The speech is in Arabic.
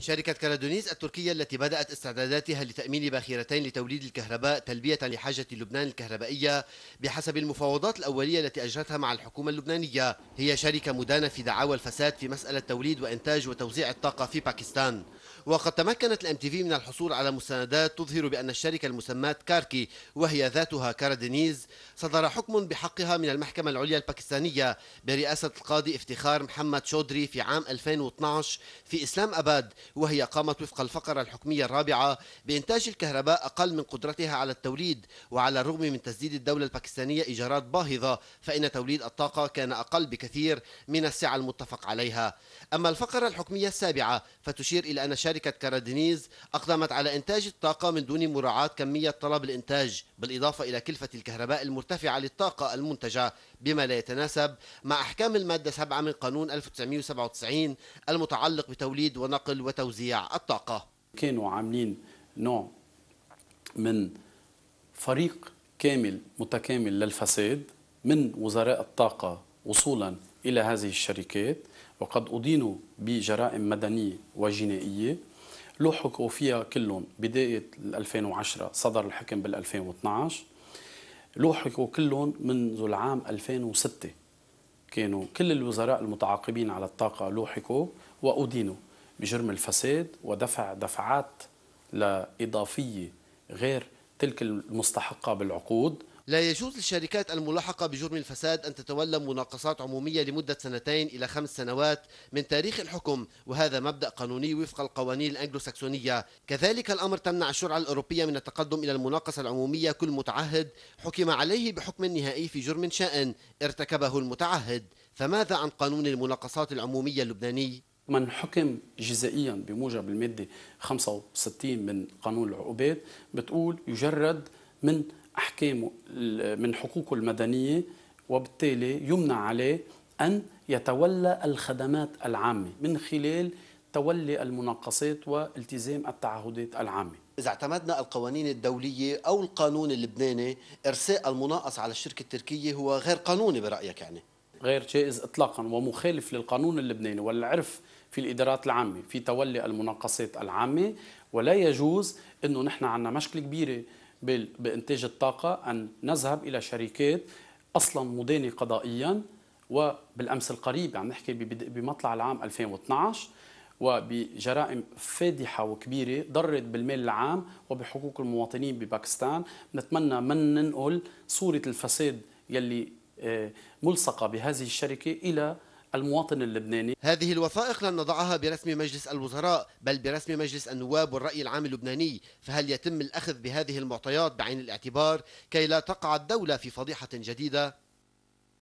شركة كالادونيز التركية التي بدأت استعداداتها لتأمين باخرتين لتوليد الكهرباء تلبية لحاجة لبنان الكهربائية بحسب المفاوضات الأولية التي أجرتها مع الحكومة اللبنانية هي شركة مدانة في دعاوى الفساد في مسألة توليد وإنتاج وتوزيع الطاقة في باكستان وقد تمكنت الام تي في من الحصول على مستندات تظهر بأن الشركة المسماة كاركي وهي ذاتها كاردينيز صدر حكم بحقها من المحكمة العليا الباكستانية برئاسة القاضي افتخار محمد شودري في عام 2012 في إسلام أباد وهي قامت وفق الفقرة الحكمية الرابعة بإنتاج الكهرباء أقل من قدرتها على التوليد وعلى الرغم من تسديد الدولة الباكستانية إيجارات باهظة فإن توليد الطاقة كان أقل بكثير من السعة المتفق عليها أما الفقرة الحكمية السابعة فتشير إلى أن شركة كارادينيز أقدمت على إنتاج الطاقة من دون مراعاة كمية طلب الإنتاج بالإضافة إلى كلفة الكهرباء المرتفعة للطاقة المنتجة بما لا يتناسب مع أحكام المادة 7 من قانون 1997 المتعلق بتوليد ونقل وتوزيع الطاقة كانوا عاملين نوع من فريق كامل متكامل للفساد من وزراء الطاقة وصولا إلى هذه الشركات وقد أدينوا بجرائم مدنية وجنائية لوحقوا فيها كلهم بداية 2010 صدر الحكم بال 2012 لوحقوا كلهم منذ العام 2006 كانوا كل الوزراء المتعاقبين على الطاقة لوحقوا وأدينوا بجرم الفساد ودفع دفعات لإضافية غير تلك المستحقة بالعقود لا يجوز للشركات الملاحقة بجرم الفساد أن تتولى مناقصات عمومية لمدة سنتين إلى خمس سنوات من تاريخ الحكم وهذا مبدأ قانوني وفق القوانين الأنجلوساكسونية كذلك الأمر تمنع الشرعة الأوروبية من التقدم إلى المناقصة العمومية كل متعهد حكم عليه بحكم نهائي في جرم شائن ارتكبه المتعهد فماذا عن قانون المناقصات العمومية اللبناني؟ من حكم جزائيا بموجب المادة 65 من قانون العقوبات بتقول يجرد من احكامه من حقوقه المدنية وبالتالي يمنع عليه أن يتولى الخدمات العامة من خلال تولي المناقصات والتزام التعهدات العامة إذا اعتمدنا القوانين الدولية أو القانون اللبناني إرساء المناقص على الشركة التركية هو غير قانوني برأيك يعني غير جائز إطلاقا ومخالف للقانون اللبناني والعرف في الإدارات العامة في تولي المناقصات العامة ولا يجوز أنه نحن عندنا مشكلة كبيرة بإنتاج الطاقة أن نذهب إلى شركات أصلا مدانة قضائيا وبالأمس القريب عم نحكي بمطلع العام 2012 وبجرائم فادحة وكبيرة ضرت بالمال العام وبحقوق المواطنين بباكستان نتمنى من ننقل صورة الفساد يلي آه، ملصقة بهذه الشركة إلى المواطن اللبناني هذه الوثائق لن نضعها برسم مجلس الوزراء بل برسم مجلس النواب والرأي العام اللبناني فهل يتم الأخذ بهذه المعطيات بعين الاعتبار كي لا تقع الدولة في فضيحة جديدة